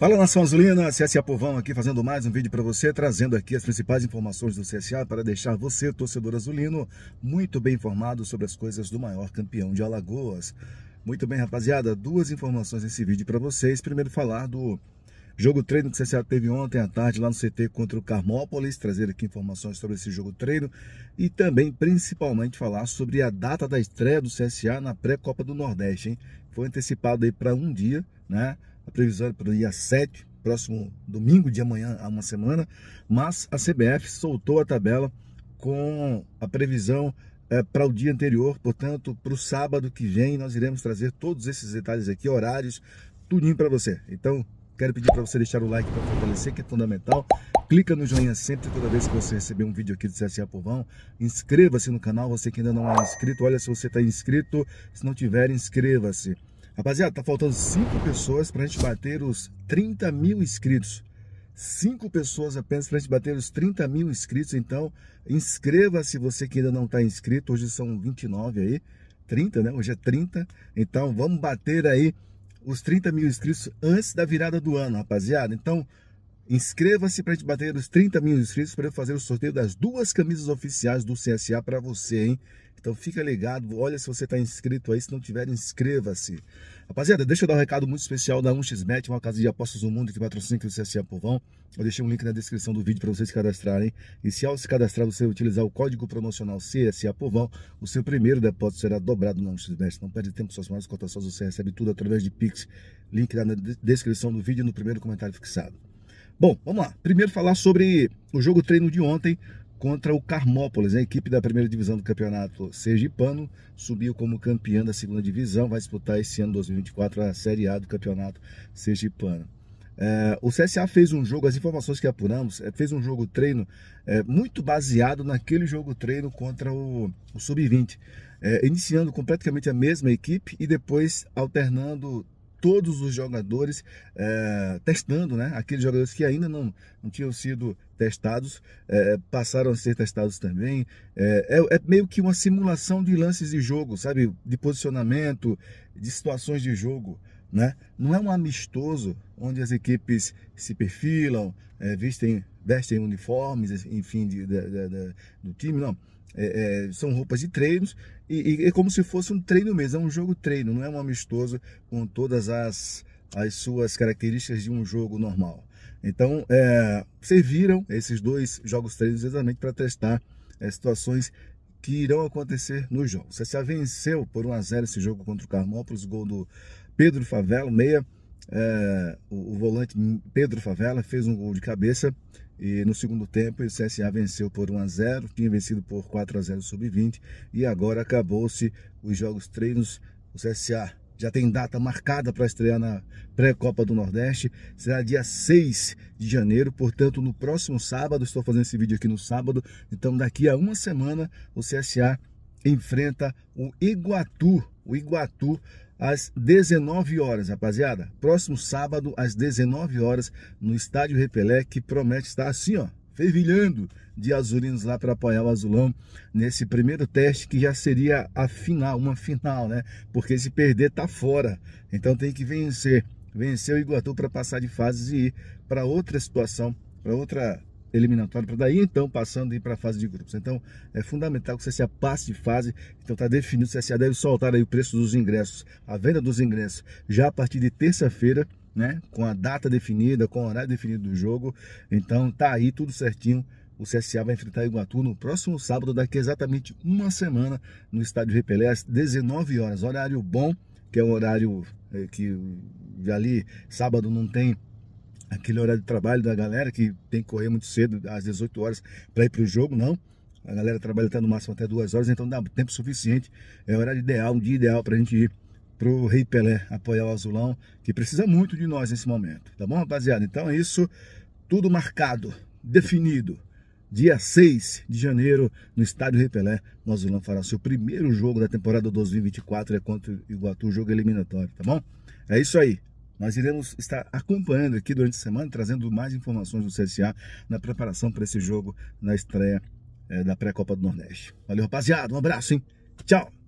Fala nação azulina, CSA Povão aqui fazendo mais um vídeo para você, trazendo aqui as principais informações do CSA para deixar você, torcedor azulino, muito bem informado sobre as coisas do maior campeão de Alagoas. Muito bem, rapaziada, duas informações nesse vídeo para vocês. Primeiro falar do jogo treino que o CSA teve ontem à tarde lá no CT contra o Carmópolis, trazer aqui informações sobre esse jogo treino e também principalmente falar sobre a data da estreia do CSA na pré-copa do Nordeste, hein? Foi antecipado aí para um dia, né? a previsão é para o dia 7, próximo domingo de amanhã há uma semana, mas a CBF soltou a tabela com a previsão é, para o dia anterior, portanto, para o sábado que vem, nós iremos trazer todos esses detalhes aqui, horários, tudinho para você. Então, quero pedir para você deixar o like para fortalecer, que é fundamental. Clica no joinha sempre toda vez que você receber um vídeo aqui do CSA Povão. Inscreva-se no canal, você que ainda não é inscrito. Olha se você está inscrito, se não tiver, inscreva-se. Rapaziada, tá faltando 5 pessoas pra gente bater os 30 mil inscritos. 5 pessoas apenas pra gente bater os 30 mil inscritos. Então, inscreva-se você que ainda não tá inscrito. Hoje são 29 aí. 30, né? Hoje é 30. Então, vamos bater aí os 30 mil inscritos antes da virada do ano, rapaziada. Então, inscreva-se pra gente bater os 30 mil inscritos para eu fazer o sorteio das duas camisas oficiais do CSA para você, hein? Então fica ligado, olha se você está inscrito aí, se não tiver, inscreva-se. Rapaziada, deixa eu dar um recado muito especial da 1xBet, uma casa de apostas do mundo que patrocina o CSA Povão. Eu deixei um link na descrição do vídeo para vocês se cadastrarem. E se ao se cadastrar você utilizar o código promocional CSA Povão, o seu primeiro depósito será dobrado na 1xBet. Não perde tempo, suas maiores cotações você recebe tudo através de Pix. Link tá na descrição do vídeo e no primeiro comentário fixado. Bom, vamos lá. Primeiro falar sobre o jogo treino de ontem contra o Carmópolis, a né? equipe da primeira divisão do campeonato sergipano, subiu como campeã da segunda divisão, vai disputar esse ano 2024 a Série A do campeonato sergipano. É, o CSA fez um jogo, as informações que apuramos, é, fez um jogo treino é, muito baseado naquele jogo treino contra o, o Sub-20, é, iniciando com praticamente a mesma equipe e depois alternando todos os jogadores é, testando, né? Aqueles jogadores que ainda não, não tinham sido testados é, passaram a ser testados também. Eh, é, é, meio que uma simulação de lances de jogo, sabe? De posicionamento, de situações de jogo, né? Não é um amistoso onde as equipes se perfilam, vestem, vestem uniformes, enfim, de, de, de, do time, não. É, é, são roupas de treinos e, e, é como se fosse um treino mesmo, é um jogo treino, não é um amistoso com todas as, as suas características de um jogo normal. Então, é, serviram esses dois jogos treinos exatamente para testar é, situações que irão acontecer nos jogos. O CSA venceu por 1 a 0 esse jogo contra o Carmópolis, gol do Pedro Favela, meia, é, o, o, volante Pedro Favela fez um gol de cabeça e no segundo tempo o CSA venceu por 1 a 0, tinha vencido por 4 a 0 sub-20 e agora acabou-se os jogos treinos o CSA já tem data marcada para estrear na pré-copa do Nordeste, será dia 6 de janeiro, portanto no próximo sábado, estou fazendo esse vídeo aqui no sábado, então daqui a uma semana o CSA enfrenta o Iguatu o Iguatu às 19 horas, rapaziada. Próximo sábado às 19 horas no Estádio Repelé, que promete estar assim, ó, fervilhando de azulinos lá para apoiar o azulão nesse primeiro teste que já seria a final, uma final, né? Porque se perder tá fora. Então tem que vencer, vencer o Iguatu para passar de fases e ir para outra situação, para outra eliminatório para daí então passando para a fase de grupos. Então é fundamental que o CSA passe de fase. Então está definido, o CSA deve soltar aí o preço dos ingressos, a venda dos ingressos já a partir de terça-feira, né, com a data definida, com o horário definido do jogo. Então tá aí tudo certinho. O CSA vai enfrentar Iguatu no próximo sábado, daqui exatamente uma semana, no estádio Repelé, às 19 horas, horário bom, que é um horário eh, que ali sábado não tem aquele horário de trabalho da galera que tem que correr muito cedo, às 18 horas, para ir para o jogo, não. A galera trabalha até tá no máximo até duas horas, então dá tempo suficiente. É hora horário ideal, um dia ideal para a gente ir o Rei Pelé apoiar o Azulão, que precisa muito de nós nesse momento. Tá bom, rapaziada? Então é isso, tudo marcado, definido. Dia 6 de janeiro, no estádio Rei Pelé, o Azulão fará seu primeiro jogo da temporada 2024 é contra o Iguatu, jogo eliminatório, tá bom? É isso aí. Nós iremos estar acompanhando aqui durante a semana, trazendo mais informações do CSA na preparação para esse jogo na estreia é, da pré-copa do Nordeste. Valeu, rapaziada. Um abraço, hein? Tchau!